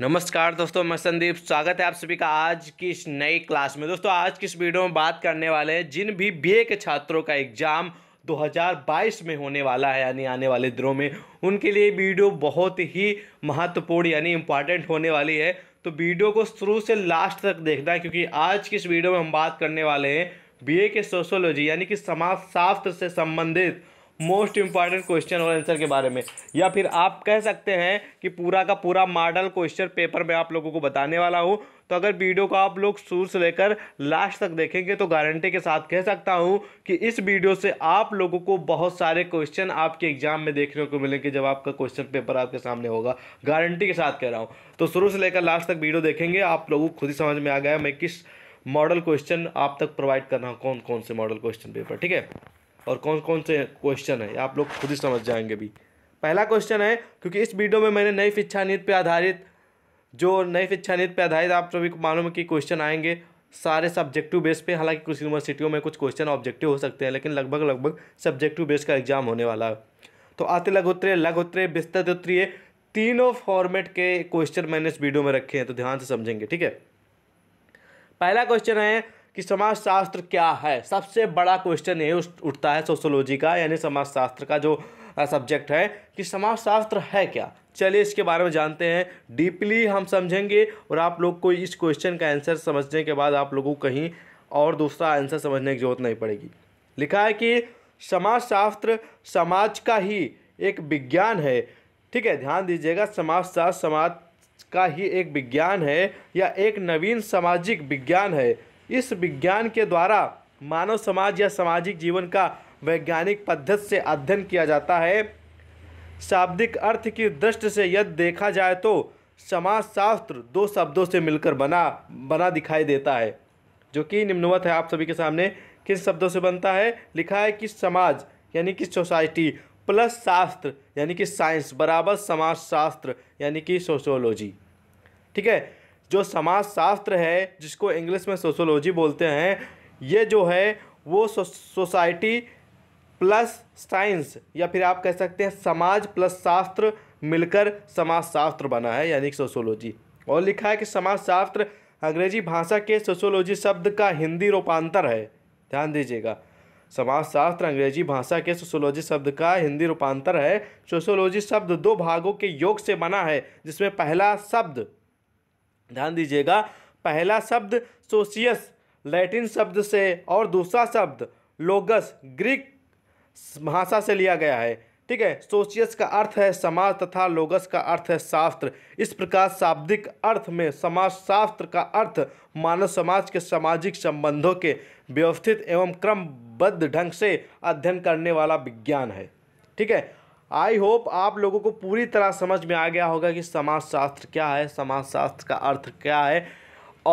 नमस्कार दोस्तों मैं संदीप स्वागत है आप सभी का आज की इस नई क्लास में दोस्तों आज की इस वीडियो में बात करने वाले हैं जिन भी बीए के छात्रों का एग्ज़ाम 2022 में होने वाला है यानी आने वाले दिनों में उनके लिए वीडियो बहुत ही महत्वपूर्ण यानी इम्पॉर्टेंट होने वाली है तो वीडियो को शुरू से लास्ट तक देखना क्योंकि आज की इस वीडियो में हम बात करने वाले हैं बी के सोशोलॉजी यानी कि समाज शास्त्र से संबंधित मोस्ट इम्पॉर्टेंट क्वेश्चन और आंसर के बारे में या फिर आप कह सकते हैं कि पूरा का पूरा मॉडल क्वेश्चन पेपर में आप लोगों को बताने वाला हूँ तो अगर वीडियो को आप लोग शुरू से लेकर लास्ट तक देखेंगे तो गारंटी के साथ कह सकता हूँ कि इस वीडियो से आप लोगों को बहुत सारे क्वेश्चन आपके एग्जाम में देखने को मिलेंगे जब आपका क्वेश्चन पेपर आपके सामने होगा गारंटी के साथ कह रहा हूँ तो शुरू से लेकर लास्ट तक वीडियो देखेंगे आप लोगों को खुद ही समझ में आ गया मैं किस मॉडल क्वेश्चन आप तक प्रोवाइड कर रहा हूँ कौन कौन से मॉडल क्वेश्चन पेपर ठीक है और कौन कौन से क्वेश्चन है आप लोग खुद ही समझ जाएंगे भी पहला क्वेश्चन है क्योंकि इस वीडियो में मैंने नई शिक्षा नीति पर आधारित जो नई शिक्षा नीति पर आधारित आप सभी को मालूम है कि क्वेश्चन आएंगे सारे सब्जेक्टिव बेस पे हालांकि कुछ यूनिवर्सिटियों में कुछ क्वेश्चन ऑब्जेक्टिव हो सकते हैं लेकिन लगभग लगभग सब्जेक्टिव बेस का एग्जाम होने वाला है तो आते लघोत्तरीय लघोत्तरीय विस्तृत उत्तरीय तीनों फॉर्मेट के क्वेश्चन मैंने इस वीडियो में रखे हैं तो ध्यान से समझेंगे ठीक है पहला क्वेश्चन है कि समाजशास्त्र क्या है सबसे बड़ा क्वेश्चन ये उठता है सोशोलॉजी का यानी समाजशास्त्र का जो सब्जेक्ट है कि समाजशास्त्र है क्या चलिए इसके बारे में जानते हैं डीपली हम समझेंगे और आप लोग को इस क्वेश्चन का आंसर समझने के बाद आप लोगों को कहीं और दूसरा आंसर समझने की जरूरत नहीं पड़ेगी लिखा है कि समाजशास्त्र समाज का ही एक विज्ञान है ठीक है ध्यान दीजिएगा समाजशास्त्र समाज का ही एक विज्ञान है या एक नवीन सामाजिक विज्ञान है इस विज्ञान के द्वारा मानव समाज या सामाजिक जीवन का वैज्ञानिक पद्धति से अध्ययन किया जाता है शाब्दिक अर्थ की दृष्टि से यदि देखा जाए तो समाजशास्त्र दो शब्दों से मिलकर बना बना दिखाई देता है जो कि निम्नवत है आप सभी के सामने किस शब्दों से बनता है लिखा है कि समाज यानी कि सोसाइटी प्लस शास्त्र यानी कि साइंस बराबर समाजशास्त्र यानी कि सोशोलॉजी ठीक है जो समाज शास्त्र है जिसको इंग्लिश में सोशोलॉजी बोलते हैं ये जो है वो सोसाइटी प्लस साइंस या फिर आप कह सकते हैं समाज प्लस शास्त्र मिलकर समाज शास्त्र बना है यानी कि सोशोलॉजी और लिखा है कि समाज शास्त्र अंग्रेजी भाषा के सोशोलॉजी शब्द का हिंदी रूपांतर है ध्यान दीजिएगा समाजशास्त्र अंग्रेजी भाषा के सोशोलॉजी शब्द का हिंदी रूपांतर है सोशोलॉजी शब्द दो भागों के योग से बना है जिसमें पहला शब्द ध्यान दीजिएगा पहला शब्द सोशियस लैटिन शब्द से और दूसरा शब्द लोगस ग्रीक भाषा से लिया गया है ठीक है सोशियस का अर्थ है समाज तथा लोगस का अर्थ है शास्त्र इस प्रकार शाब्दिक अर्थ में समाज शास्त्र का अर्थ मानव समाज के सामाजिक संबंधों के व्यवस्थित एवं क्रमबद्ध ढंग से अध्ययन करने वाला विज्ञान है ठीक है आई होप आप लोगों को पूरी तरह समझ में आ गया होगा कि समाजशास्त्र क्या है समाजशास्त्र का अर्थ क्या है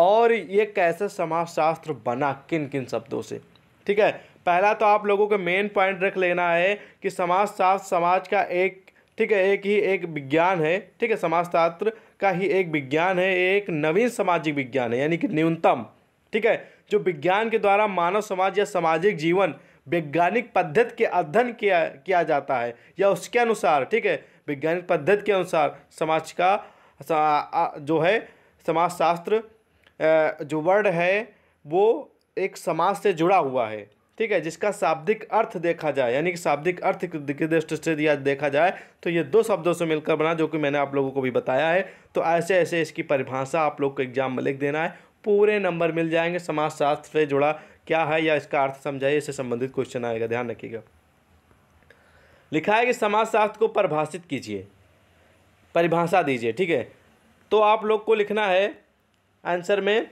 और ये कैसे समाजशास्त्र बना किन किन शब्दों से ठीक है पहला तो आप लोगों को मेन पॉइंट रख लेना है कि समाजशास्त्र समाज का एक ठीक है एक ही एक विज्ञान है ठीक है समाजशास्त्र का ही एक विज्ञान है एक नवीन सामाजिक विज्ञान है यानी कि न्यूनतम ठीक है जो विज्ञान के द्वारा मानव समाज या सामाजिक जीवन वैज्ञानिक पद्धति के अध्ययन किया किया जाता है या उसके अनुसार ठीक है वैज्ञानिक पद्धति के अनुसार समाज का जो है समाजशास्त्र जो वर्ड है वो एक समाज से जुड़ा हुआ है ठीक है जिसका शाब्दिक अर्थ देखा जाए यानी कि शाब्दिक अर्थ की दृष्टि से दिया देखा जाए तो ये दो शब्दों से मिलकर बना जो कि मैंने आप लोगों को भी बताया है तो ऐसे ऐसे इसकी परिभाषा आप लोग को एग्जाम में लिख देना है पूरे नंबर मिल जाएंगे समाजशास्त्र से जुड़ा क्या है या इसका अर्थ समझाइए इससे संबंधित क्वेश्चन आएगा ध्यान रखिएगा लिखा है कि समाजशास्त्र को परिभाषित कीजिए परिभाषा दीजिए ठीक है तो आप लोग को लिखना है आंसर में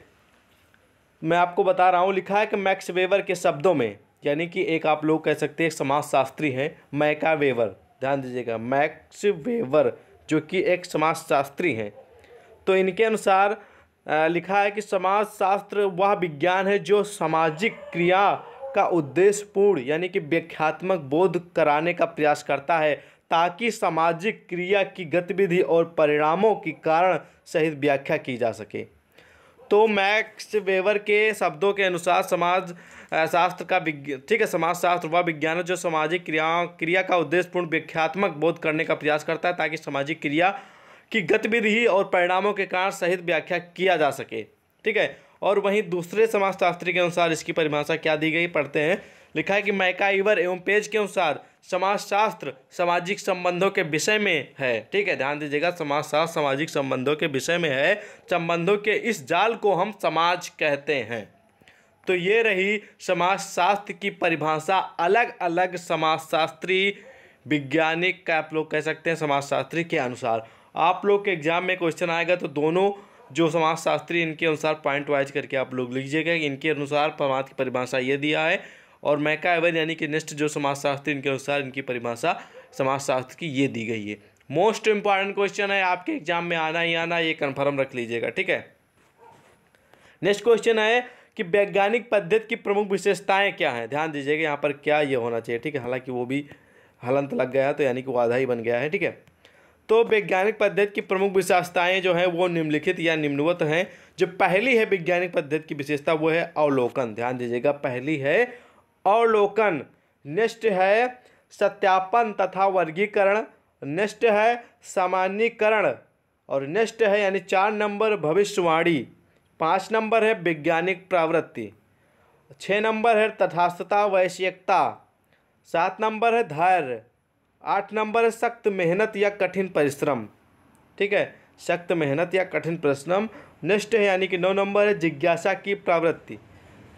मैं आपको बता रहा हूँ लिखा है कि मैक्स वेवर के शब्दों में यानी कि एक आप लोग कह सकते हैं समाजशास्त्री हैं मैका वेवर ध्यान दीजिएगा मैक्स वेवर जो कि एक समाजशास्त्री हैं तो इनके अनुसार लिखा है कि समाज शास्त्र वह विज्ञान है जो सामाजिक क्रिया का उद्देश्य पूर्ण यानी कि व्याख्यात्मक बोध कराने का प्रयास करता है ताकि सामाजिक क्रिया की गतिविधि और परिणामों की कारण सहित व्याख्या की जा सके तो मैक्स वेवर के शब्दों के अनुसार समाज शास्त्र का विज्ञान ठीक है समाज शास्त्र वह विज्ञान है जो सामाजिक क्रियाओं क्रिया का उद्देश्य पूर्ण व्याख्यात्मक बोध करने का प्रयास करता है ताकि सामाजिक क्रिया की गतिविधि और परिणामों के कारण सहित व्याख्या किया जा सके ठीक है और वहीं दूसरे समाजशास्त्री के अनुसार इसकी परिभाषा क्या दी गई पढ़ते हैं लिखा है कि मैकाइवर एवं पेज के अनुसार समाजशास्त्र सामाजिक संबंधों के विषय में है ठीक है ध्यान दीजिएगा समाजशास्त्र सामाजिक संबंधों के विषय में है संबंधों के इस जाल को हम समाज कहते हैं तो ये रही समाजशास्त्र की परिभाषा अलग अलग समाजशास्त्री वैज्ञानिक का आप लोग कह सकते हैं समाजशास्त्री के अनुसार आप लोग के एग्ज़ाम में क्वेश्चन आएगा तो दोनों जो समाजशास्त्री इनके अनुसार पॉइंट वाइज करके आप लोग लीजिएगा इनके अनुसार परमार्थ की परिभाषा ये दिया है और मैका एवन यानी कि नेक्स्ट जो समाजशास्त्री इनके अनुसार इनकी परिभाषा समाजशास्त्र की ये दी गई है मोस्ट इंपॉर्टेंट क्वेश्चन है आपके एग्जाम में आना ही आना ये कन्फर्म रख लीजिएगा ठीक है नेक्स्ट क्वेश्चन है कि वैज्ञानिक पद्धति की प्रमुख विशेषताएं क्या हैं ध्यान दीजिएगा यहाँ पर क्या ये होना चाहिए ठीक है हालांकि वो भी हलंत लग गया तो यानी कि वो आधा ही बन गया है ठीक है तो वैज्ञानिक पद्धति की प्रमुख विशेषताएं जो हैं वो निम्नलिखित या निम्नवत हैं जो पहली है वैज्ञानिक पद्धति की विशेषता वो है अवलोकन ध्यान दीजिएगा पहली है अवलोकन नेक्स्ट है सत्यापन तथा वर्गीकरण नेक्स्ट है सामान्यकरण और नेक्स्ट है यानी चार नंबर भविष्यवाणी पाँच नंबर है वैज्ञानिक प्रवृत्ति छः नंबर है तथास्थता वैश्यकता सात नंबर है धैर्य आठ नंबर है सख्त मेहनत या कठिन परिश्रम ठीक है सख्त मेहनत या कठिन परिश्रम नेक्स्ट है यानी कि नौ नंबर है जिज्ञासा की प्रवृत्ति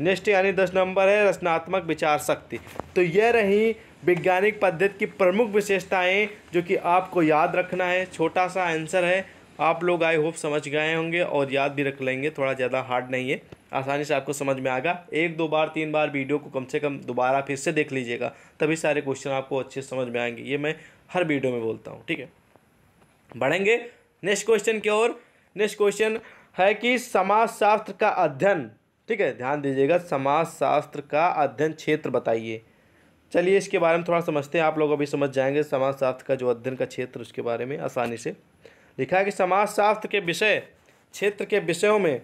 नेक्स्ट यानी दस नंबर है रचनात्मक विचार शक्ति तो यह रही वैज्ञानिक पद्धति की प्रमुख विशेषताएं जो कि आपको याद रखना है छोटा सा आंसर है आप लोग आई होप समझ गए होंगे और याद भी रख लेंगे थोड़ा ज़्यादा हार्ड नहीं है आसानी से आपको समझ में आएगा एक दो बार तीन बार वीडियो को कम से कम दोबारा फिर से देख लीजिएगा तभी सारे क्वेश्चन आपको अच्छे से समझ में आएंगे ये मैं हर वीडियो में बोलता हूँ ठीक है बढ़ेंगे नेक्स्ट क्वेश्चन की ओर नेक्स्ट क्वेश्चन है कि समाजशास्त्र का अध्ययन ठीक है ध्यान दीजिएगा समाजशास्त्र का अध्ययन क्षेत्र बताइए चलिए इसके बारे में थोड़ा समझते हैं आप लोग अभी समझ जाएंगे समाजशास्त्र का जो अध्ययन का क्षेत्र उसके बारे में आसानी से लिखा है कि समाजशास्त्र के विषय क्षेत्र के विषयों में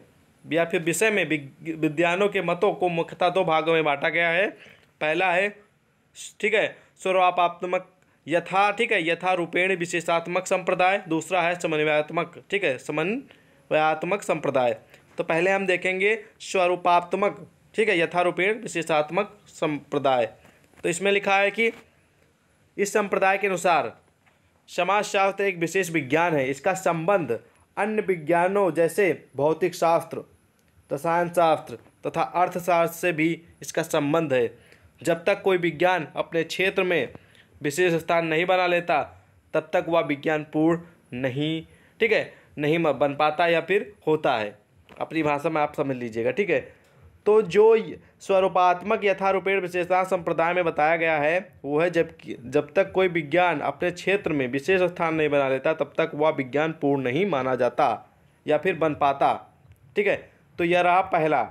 या फिर विषय में विद्वानों के मतों को मुख्यतः दो भागों में बांटा गया है पहला है ठीक है स्वरूपात्मक यथा ठीक है यथारूपेण विशेषात्मक संप्रदाय दूसरा है समन्वयात्मक ठीक है समन्वयात्मक संप्रदाय तो पहले हम देखेंगे स्वरूपात्मक ठीक है यथारूपेण विशेषात्मक संप्रदाय तो इसमें लिखा है कि इस संप्रदाय के अनुसार समाजशास्त्र एक विशेष विज्ञान है इसका संबंध अन्य विज्ञानों जैसे भौतिक शास्त्र रसायन शास्त्र तथा अर्थशास्त्र से भी इसका संबंध है जब तक कोई विज्ञान अपने क्षेत्र में विशेष स्थान नहीं बना लेता तब तक वह विज्ञान पूर्ण नहीं ठीक है नहीं बन पाता या फिर होता है अपनी भाषा में आप समझ लीजिएगा ठीक है तो जो स्वरूपात्मक यथारूपेण विशेषता संप्रदाय में बताया गया है वो है जब जब तक कोई विज्ञान अपने क्षेत्र में विशेष स्थान नहीं बना लेता तब तक वह विज्ञान पूर्ण नहीं माना जाता या फिर बन पाता ठीक है तो यह रहा पहला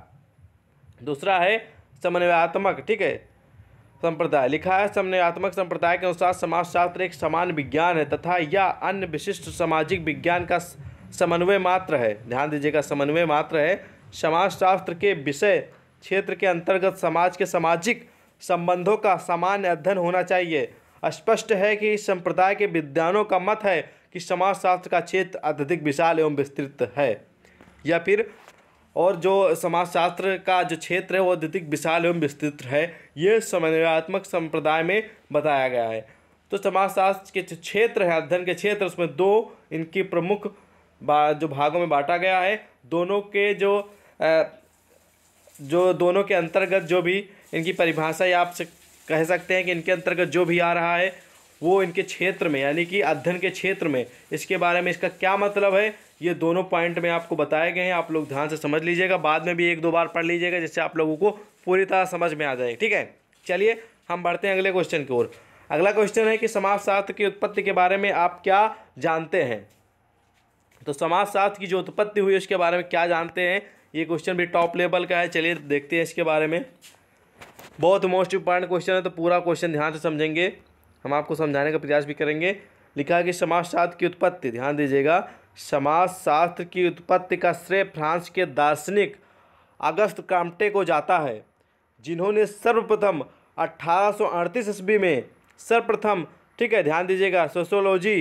दूसरा है समन्वयात्मक ठीक है संप्रदाय लिखा है समन्वयात्मक संप्रदाय के अनुसार समाजशास्त्र एक समान विज्ञान है तथा यह अन्य विशिष्ट सामाजिक विज्ञान का समन्वय मात्र है ध्यान दीजिएगा समन्वय मात्र है समाजशास्त्र के विषय क्षेत्र के अंतर्गत समाज के सामाजिक संबंधों का सामान्य अध्ययन होना चाहिए स्पष्ट है कि इस संप्रदाय के विद्वानों का मत है कि समाजशास्त्र का क्षेत्र अत्यधिक विशाल एवं विस्तृत है या फिर और जो समाजशास्त्र का जो क्षेत्र है वो अत्यधिक विशाल एवं विस्तृत है ये समन्वयात्मक संप्रदाय में बताया गया है तो समाजशास्त्र के क्षेत्र है अध्ययन के क्षेत्र उसमें दो इनकी प्रमुख बा, जो भागों में बांटा गया है दोनों के जो जो दोनों के अंतर्गत जो भी इनकी परिभाषा आप कह सकते हैं कि इनके अंतर्गत जो भी आ रहा है वो इनके क्षेत्र में यानी कि अध्ययन के क्षेत्र में इसके बारे में इसका क्या मतलब है ये दोनों पॉइंट में आपको बताए गए हैं आप लोग ध्यान से समझ लीजिएगा बाद में भी एक दो बार पढ़ लीजिएगा जिससे आप लोगों को पूरी तरह समझ में आ जाए ठीक है चलिए हम बढ़ते हैं अगले क्वेश्चन की ओर अगला क्वेश्चन है कि समाजशास्त्र की उत्पत्ति के बारे में आप क्या जानते हैं तो समाजशास्त्र की जो उत्पत्ति हुई उसके बारे में क्या जानते हैं ये क्वेश्चन भी टॉप लेवल का है चलिए देखते हैं इसके बारे में बहुत मोस्ट इंपॉर्टेंट क्वेश्चन है तो पूरा क्वेश्चन ध्यान से समझेंगे हम आपको समझाने का प्रयास भी करेंगे लिखा कि समाजशास्त्र की उत्पत्ति ध्यान दीजिएगा समाजशास्त्र की उत्पत्ति का श्रेय फ्रांस के दार्शनिक अगस्त कामटे को जाता है जिन्होंने सर्वप्रथम अट्ठारह ईस्वी में सर्वप्रथम ठीक है ध्यान दीजिएगा सोशोलॉजी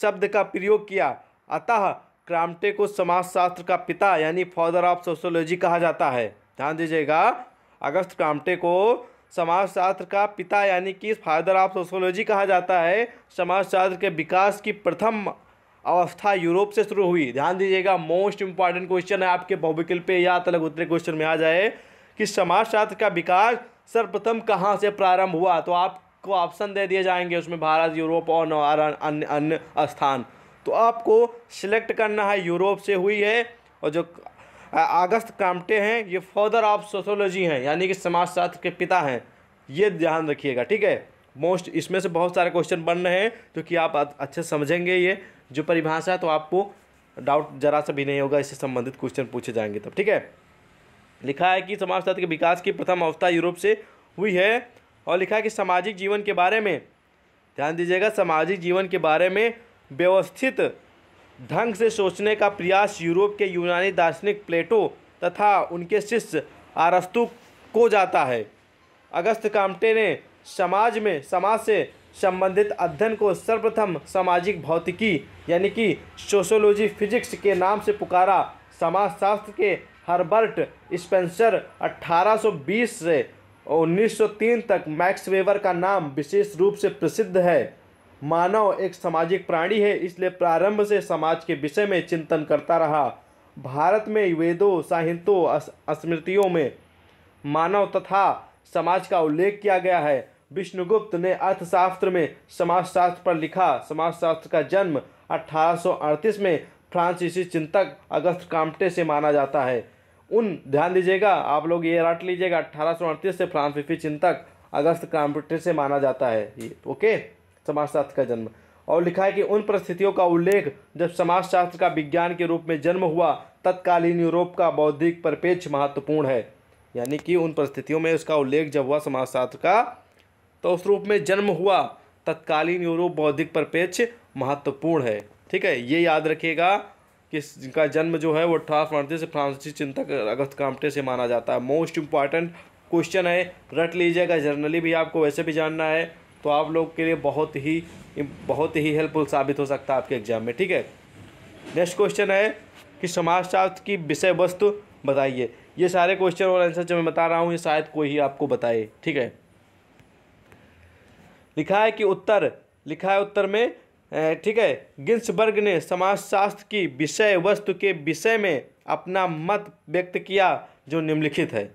शब्द का प्रयोग किया अतः क्राम्टे को समाजशास्त्र का पिता यानी फादर ऑफ सोशोलॉजी कहा जाता है ध्यान दीजिएगा अगस्त क्राम्टे को समाजशास्त्र का पिता यानी कि फादर ऑफ सोशोलॉजी कहा जाता है समाजशास्त्र के विकास की प्रथम अवस्था यूरोप से शुरू हुई ध्यान दीजिएगा मोस्ट इंपॉर्टेंट क्वेश्चन है आपके भौविकल पे या तलग उत्तरी क्वेश्चन में आ जाए कि समाजशास्त्र का विकास सर्वप्रथम कहाँ से प्रारंभ हुआ तो आपको ऑप्शन दे दिए जाएंगे उसमें भारत यूरोप और अन्य अन्य स्थान तो आपको सिलेक्ट करना है यूरोप से हुई है और जो अगस्त कामटे हैं ये फादर ऑफ सोशोलॉजी हैं यानी कि समाजशास्त्र के पिता हैं ये ध्यान रखिएगा ठीक है मोस्ट इसमें से बहुत सारे क्वेश्चन बन रहे हैं जो कि आप अच्छे समझेंगे ये जो परिभाषा है तो आपको डाउट जरा सा भी नहीं होगा इससे संबंधित क्वेश्चन पूछे जाएंगे तब ठीक है लिखा है कि समाजशास्त्र के विकास की प्रथम अवस्था यूरोप से हुई है और लिखा है कि सामाजिक जीवन के बारे में ध्यान दीजिएगा सामाजिक जीवन के बारे में व्यवस्थित ढंग से सोचने का प्रयास यूरोप के यूनानी दार्शनिक प्लेटो तथा उनके शिष्य आरस्तु को जाता है अगस्त कामटे ने समाज में समाज से संबंधित अध्ययन को सर्वप्रथम सामाजिक भौतिकी यानी कि सोशोलॉजी फिजिक्स के नाम से पुकारा समाजशास्त्र के हर्बर्ट स्पेंसर 1820 से 1903 तक मैक्स वेवर का नाम विशेष रूप से प्रसिद्ध है मानव एक सामाजिक प्राणी है इसलिए प्रारंभ से समाज के विषय में चिंतन करता रहा भारत में वेदों साहित्यों स्मृतियों में मानव तथा समाज का उल्लेख किया गया है विष्णुगुप्त ने अर्थशास्त्र में समाजशास्त्र पर लिखा समाजशास्त्र का जन्म 1838 में फ्रांसीसी चिंतक अगस्त काम्टे से माना जाता है उन ध्यान दीजिएगा आप लोग ये रट लीजिएगा अट्ठारह से फ्रांसीसी चिंतक अगस्त कामटे से माना जाता है ये ओके समाजशास्त्र का जन्म और लिखा है कि उन परिस्थितियों का उल्लेख जब समाजशास्त्र का विज्ञान के रूप में जन्म हुआ तत्कालीन यूरोप का बौद्धिक परिपेक्ष महत्वपूर्ण है यानी कि उन परिस्थितियों में उसका उल्लेख जब हुआ समाजशास्त्र का तो उस रूप में जन्म हुआ तत्कालीन यूरोप बौद्धिक परिपेक्ष महत्वपूर्ण है ठीक है ये याद रखिएगा कि जिनका जन्म जो है वो अठारह फरवरी से फ्रांसीसी चिंतक अगस्त कामटे से माना जाता है मोस्ट इम्पॉर्टेंट क्वेश्चन है रट लीजिएगा जर्नली भी आपको वैसे भी जानना है तो आप लोग के लिए बहुत ही बहुत ही हेल्पफुल साबित हो सकता है आपके एग्जाम में ठीक है नेक्स्ट क्वेश्चन है कि समाजशास्त्र की विषय वस्तु बताइए ये सारे क्वेश्चन और आंसर जो मैं बता रहा हूँ ये शायद कोई ही आपको बताए ठीक है लिखा है कि उत्तर लिखा है उत्तर में ठीक है गिन्सबर्ग ने समाजशास्त्र की विषय वस्तु के विषय में अपना मत व्यक्त किया जो निम्नलिखित है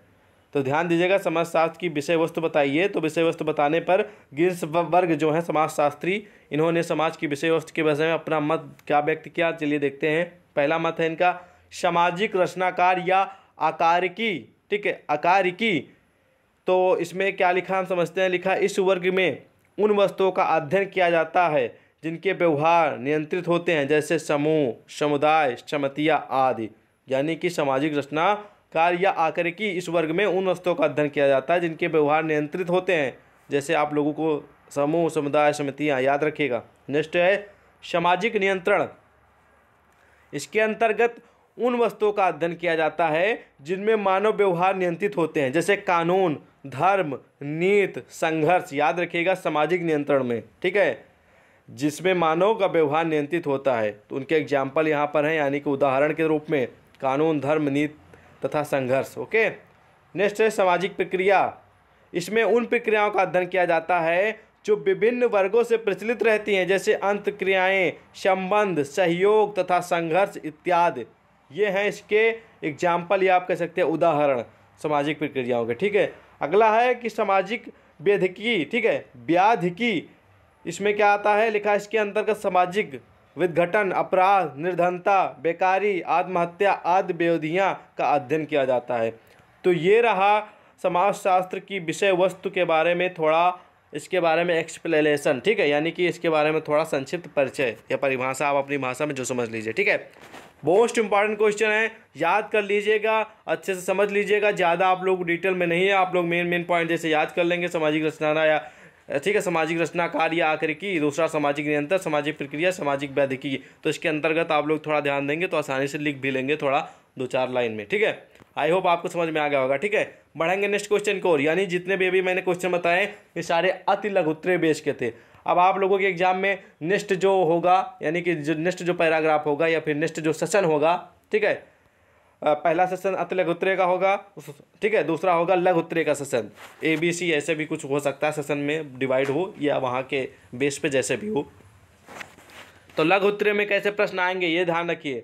तो ध्यान दीजिएगा समाजशास्त्र की विषय वस्तु बताइए तो विषय वस्तु बताने पर गिर्स वर्ग जो है समाजशास्त्री इन्होंने समाज की विषय वस्तु के विषय में अपना मत क्या व्यक्त किया चलिए देखते हैं पहला मत है इनका सामाजिक रचनाकार या आकार की ठीक है आकार की तो इसमें क्या लिखा हम समझते हैं लिखा इस वर्ग में उन वस्तुओं का अध्ययन किया जाता है जिनके व्यवहार नियंत्रित होते हैं जैसे समूह समुदाय क्षमतिया आदि यानी कि सामाजिक रचना कार्य या आकर की इस वर्ग में उन वस्तुओं का अध्ययन किया जाता है जिनके व्यवहार नियंत्रित होते हैं जैसे आप लोगों को समूह समुदाय समितियाँ याद रखिएगा नेक्स्ट है सामाजिक नियंत्रण इसके अंतर्गत उन वस्तुओं का अध्ययन किया जाता है जिनमें मानव व्यवहार नियंत्रित होते हैं जैसे कानून धर्म नीत संघर्ष याद रखिएगा सामाजिक नियंत्रण में ठीक है जिसमें मानव का व्यवहार नियंत्रित होता है तो उनके एग्जाम्पल यहाँ पर हैं यानी कि उदाहरण के रूप में कानून धर्म नीत तथा संघर्ष ओके नेक्स्ट है सामाजिक प्रक्रिया इसमें उन प्रक्रियाओं का अध्ययन किया जाता है जो विभिन्न वर्गों से प्रचलित रहती हैं जैसे अंत क्रियाएँ संबंध सहयोग तथा संघर्ष इत्यादि ये हैं इसके एग्जाम्पल या आप कह सकते हैं उदाहरण सामाजिक प्रक्रियाओं के ठीक है अगला है कि सामाजिक व्यधिकी ठीक है व्याधिकी इसमें क्या आता है लिखा इसके अंतर्गत सामाजिक विघटन अपराध निर्धनता बेकारी आत्महत्या आदि व्यवधियाँ का अध्ययन किया जाता है तो ये रहा समाजशास्त्र की विषय वस्तु के बारे में थोड़ा इसके बारे में एक्सप्लेनेशन ठीक है यानी कि इसके बारे में थोड़ा संक्षिप्त परिचय या परिभाषा आप अपनी भाषा में जो समझ लीजिए ठीक है मोस्ट इंपॉर्टेंट क्वेश्चन है याद कर लीजिएगा अच्छे से समझ लीजिएगा ज़्यादा आप लोग डिटेल में नहीं है आप लोग मेन मेन पॉइंट जैसे याद कर लेंगे सामाजिक रचना या ठीक है सामाजिक रचनाकार या की दूसरा सामाजिक नियंत्रण सामाजिक प्रक्रिया सामाजिक वैधिकी तो इसके अंतर्गत आप लोग थोड़ा ध्यान देंगे तो आसानी से लिख भी लेंगे थोड़ा दो चार लाइन में ठीक है आई होप आपको समझ में आ गया होगा ठीक है बढ़ेंगे नेक्स्ट क्वेश्चन को और यानी जितने भी अभी मैंने क्वेश्चन बताए ये सारे अति लघुतरे बेच के थे अब आप लोगों के एग्जाम में नेक्स्ट जो होगा यानी कि जो नेक्स्ट जो पैराग्राफ होगा या फिर नेक्स्ट जो सेशन होगा ठीक है पहला सेशन अति उत्तरे का होगा ठीक है दूसरा होगा उत्तरे का सेशन ए बी सी ऐसे भी कुछ हो सकता है सेशन में डिवाइड हो या वहाँ के बेस पे जैसे भी हो तो उत्तरे में कैसे प्रश्न आएंगे ये ध्यान रखिए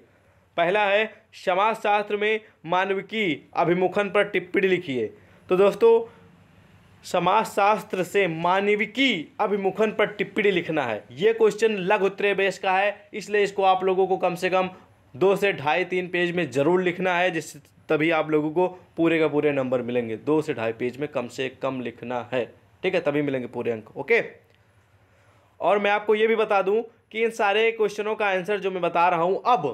पहला है समाजशास्त्र में मानविकी अभिमुखन पर टिप्पणी लिखिए तो दोस्तों समाजशास्त्र से मानविकी अभिमुखन पर टिप्पणी लिखना है ये क्वेश्चन उत्तरे बेस का है इसलिए इसको आप लोगों को कम से कम दो से ढाई तीन पेज में ज़रूर लिखना है जिस तभी आप लोगों को पूरे का पूरे नंबर मिलेंगे दो से ढाई पेज में कम से कम लिखना है ठीक है तभी मिलेंगे पूरे अंक ओके और मैं आपको ये भी बता दूं कि इन सारे क्वेश्चनों का आंसर जो मैं बता रहा हूं अब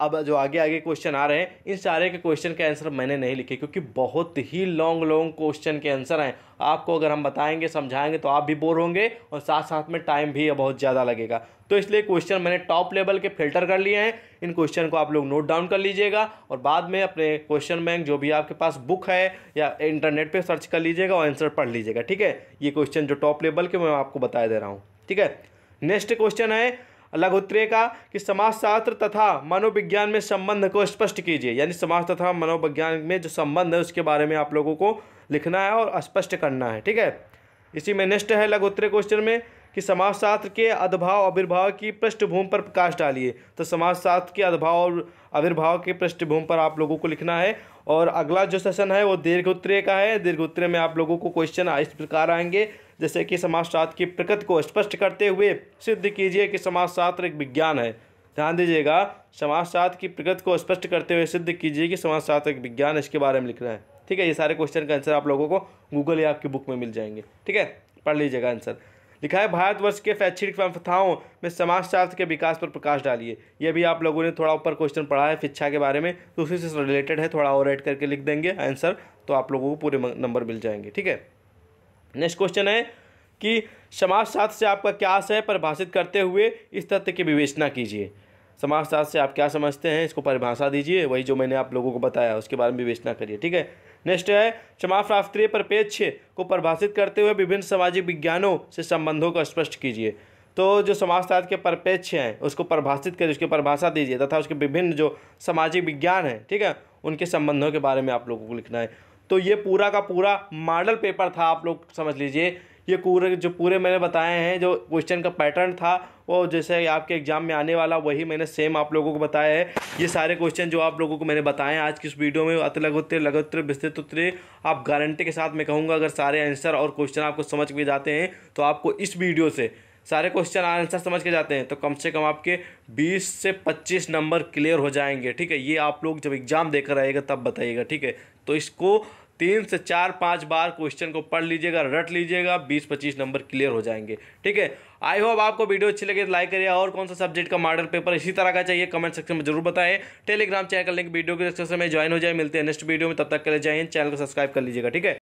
अब जो आगे आगे क्वेश्चन आ रहे हैं इन सारे के क्वेश्चन के आंसर मैंने नहीं लिखे क्योंकि बहुत ही लॉन्ग लॉन्ग क्वेश्चन के आंसर हैं आपको अगर हम बताएंगे समझाएंगे तो आप भी बोर होंगे और साथ साथ में टाइम भी बहुत ज़्यादा लगेगा तो इसलिए क्वेश्चन मैंने टॉप लेवल के फिल्टर कर लिए हैं इन क्वेश्चन को आप लोग नोट डाउन कर लीजिएगा और बाद में अपने क्वेश्चन बैंक जो भी आपके पास बुक है या इंटरनेट पर सर्च कर लीजिएगा और आंसर पढ़ लीजिएगा ठीक है ये क्वेश्चन जो टॉप लेवल के मैं आपको बताया दे रहा हूँ ठीक है नेक्स्ट क्वेश्चन है लघुत्रे का कि समाजशास्त्र तथा मनोविज्ञान में संबंध को स्पष्ट कीजिए यानी समाज तथा मनोविज्ञान में जो संबंध है उसके बारे में आप लोगों को लिखना है और स्पष्ट करना है ठीक है इसी में नेक्स्ट है लघुत्तरे क्वेश्चन में कि समाजशास्त्र के अद्भाव आविर्भाव की पृष्ठभूमि पर प्रकाश डालिए तो समाजशास्त्र के अद्भाव और आविर्भाव के पृष्ठभूमि पर आप लोगों को लिखना है और अगला जो सेशन है वो दीर्घ उत्तरीय का है दीर्घ उत्तरीय में आप लोगों को क्वेश्चन इस प्रकार आएंगे जैसे कि समाजशास्त्र की प्रकृति को स्पष्ट करते हुए सिद्ध कीजिए कि समाजशास्त्र एक विज्ञान है ध्यान दीजिएगा समाजशास्त्र की प्रकृति को स्पष्ट करते हुए सिद्ध कीजिए कि समाजशास्त्र एक विज्ञान इसके बारे में लिख रहे हैं ठीक है ये सारे क्वेश्चन का आंसर आप लोगों को गूगल या आपकी बुक में मिल जाएंगे ठीक है पढ़ लीजिएगा आंसर लिखा है भारतवर्ष के शैक्षणिक संस्थाओं में समाजशास्त्र के विकास पर प्रकाश डालिए ये भी आप लोगों ने थोड़ा ऊपर क्वेश्चन पढ़ा है शिक्षा के बारे में तो उसी से रिलेटेड है थोड़ा और ऐड करके लिख देंगे आंसर तो आप लोगों को पूरे नंबर मिल जाएंगे ठीक है नेक्स्ट क्वेश्चन है कि समाजशास्त्र से आपका क्या आशय परिभाषित करते हुए इस तथ्य की विवेचना कीजिए समाजशास्त्र से आप क्या समझते हैं इसको परिभाषा दीजिए वही जो मैंने आप लोगों को बताया उसके बारे में विवेचना करिए ठीक है नेक्स्ट है समाजशास्त्रीय परिपेक्ष्य को परिभाषित करते हुए विभिन्न सामाजिक विज्ञानों से संबंधों को स्पष्ट कीजिए तो जो समाजशास्त्र के परिपेक्ष्य हैं उसको परिभाषित करिए उसकी परिभाषा दीजिए तथा उसके विभिन्न जो सामाजिक विज्ञान हैं ठीक है उनके संबंधों के बारे में आप लोगों को लिखना है तो ये पूरा का पूरा मॉडल पेपर था आप लोग समझ लीजिए ये पूरे जो पूरे मैंने बताए हैं जो क्वेश्चन का पैटर्न था वो जैसे आपके एग्ज़ाम में आने वाला वही मैंने सेम आप लोगों को बताया है ये सारे क्वेश्चन जो आप लोगों को मैंने बताए हैं आज की इस वीडियो में अति लगोत्तर लगोत्तर विस्तृत उत्तरे आप गारंटी के साथ मैं कहूँगा अगर सारे आंसर और क्वेश्चन आपको समझ के जाते हैं तो आपको इस वीडियो से सारे क्वेश्चन आंसर समझ के जाते हैं तो कम से कम आपके 20 से 25 नंबर क्लियर हो जाएंगे ठीक है ये आप लोग जब एग्ज़ाम देकर आएगा तब बताइएगा ठीक है तो इसको तीन से चार पाँच बार क्वेश्चन को पढ़ लीजिएगा रट लीजिएगा बीस पच्चीस नंबर क्लियर हो जाएंगे ठीक है आई होप आपको वीडियो अच्छी लगे तो लाइक करिए और कौन सा सब्जेक्ट का मॉडल पेपर इसी तरह का चाहिए कमेंट सेक्शन में जरूर बताएं टेलीग्राम चैनल का लिंक वीडियो के डिस्क्रिप्शन में ज्वाइन हो जाए मिलते हैं नेक्स्ट वीडियो में तब तक के लिए जय चैनल को सब्सक्राइब कर लीजिएगा ठीक है